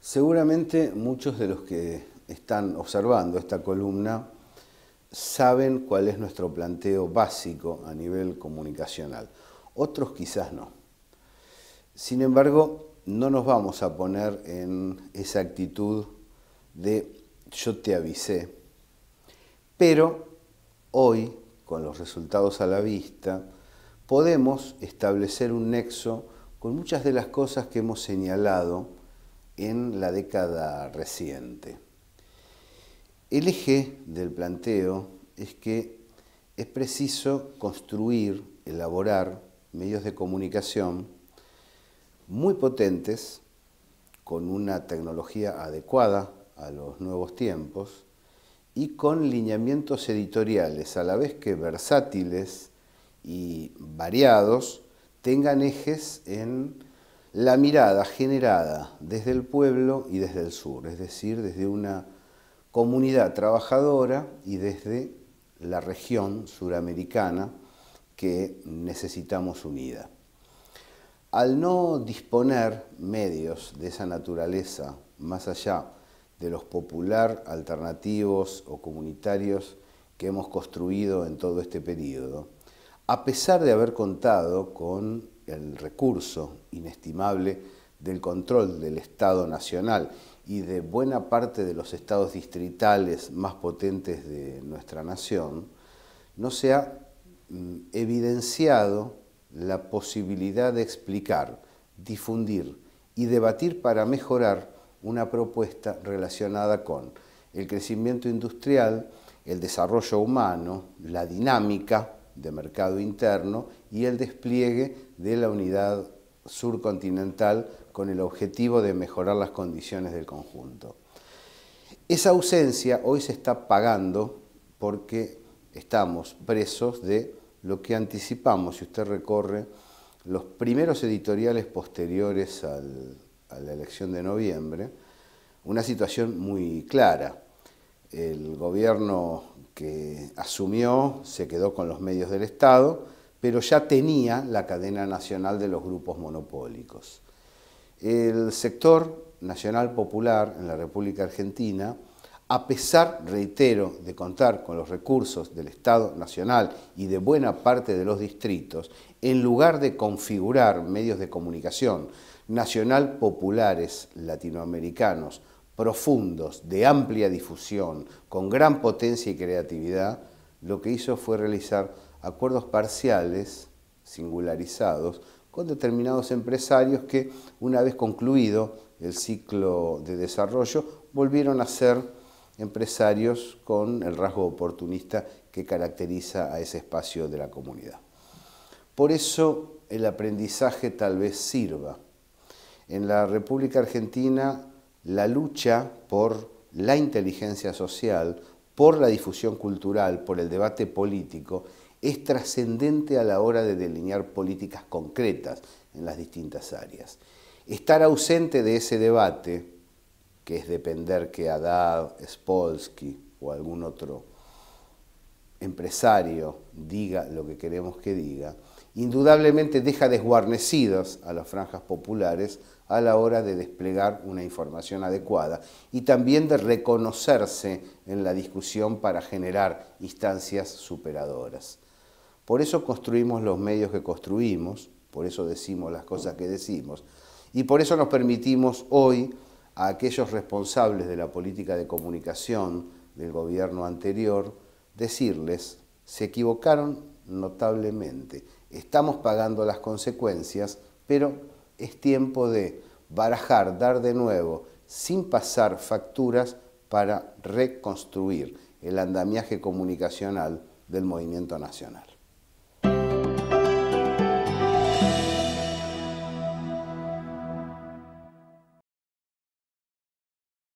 Seguramente muchos de los que están observando esta columna saben cuál es nuestro planteo básico a nivel comunicacional. Otros quizás no. Sin embargo, no nos vamos a poner en esa actitud de yo te avisé, pero hoy, con los resultados a la vista, podemos establecer un nexo con muchas de las cosas que hemos señalado en la década reciente. El eje del planteo es que es preciso construir, elaborar medios de comunicación muy potentes, con una tecnología adecuada a los nuevos tiempos y con lineamientos editoriales, a la vez que versátiles y variados, tengan ejes en la mirada generada desde el pueblo y desde el sur, es decir, desde una comunidad trabajadora y desde la región suramericana que necesitamos unida. Al no disponer medios de esa naturaleza, más allá de los popular, alternativos o comunitarios que hemos construido en todo este periodo, a pesar de haber contado con el recurso inestimable del control del Estado Nacional y de buena parte de los estados distritales más potentes de nuestra nación, no se ha mm, evidenciado la posibilidad de explicar, difundir y debatir para mejorar una propuesta relacionada con el crecimiento industrial, el desarrollo humano, la dinámica de mercado interno y el despliegue de la unidad surcontinental con el objetivo de mejorar las condiciones del conjunto. Esa ausencia hoy se está pagando porque estamos presos de lo que anticipamos, si usted recorre los primeros editoriales posteriores a la elección de noviembre, una situación muy clara. El gobierno que asumió, se quedó con los medios del Estado, pero ya tenía la cadena nacional de los grupos monopólicos. El sector nacional popular en la República Argentina, a pesar, reitero, de contar con los recursos del Estado Nacional y de buena parte de los distritos, en lugar de configurar medios de comunicación nacional populares latinoamericanos profundos, de amplia difusión, con gran potencia y creatividad, lo que hizo fue realizar acuerdos parciales, singularizados, con determinados empresarios que, una vez concluido el ciclo de desarrollo, volvieron a ser empresarios con el rasgo oportunista que caracteriza a ese espacio de la comunidad. Por eso el aprendizaje tal vez sirva. En la República Argentina la lucha por la inteligencia social, por la difusión cultural, por el debate político, es trascendente a la hora de delinear políticas concretas en las distintas áreas. Estar ausente de ese debate, que es depender que Haddad, Spolsky o algún otro empresario diga lo que queremos que diga, indudablemente deja desguarnecidas a las franjas populares a la hora de desplegar una información adecuada y también de reconocerse en la discusión para generar instancias superadoras. Por eso construimos los medios que construimos, por eso decimos las cosas que decimos y por eso nos permitimos hoy a aquellos responsables de la política de comunicación del gobierno anterior decirles, se equivocaron notablemente. Estamos pagando las consecuencias, pero es tiempo de barajar, dar de nuevo, sin pasar facturas para reconstruir el andamiaje comunicacional del movimiento nacional.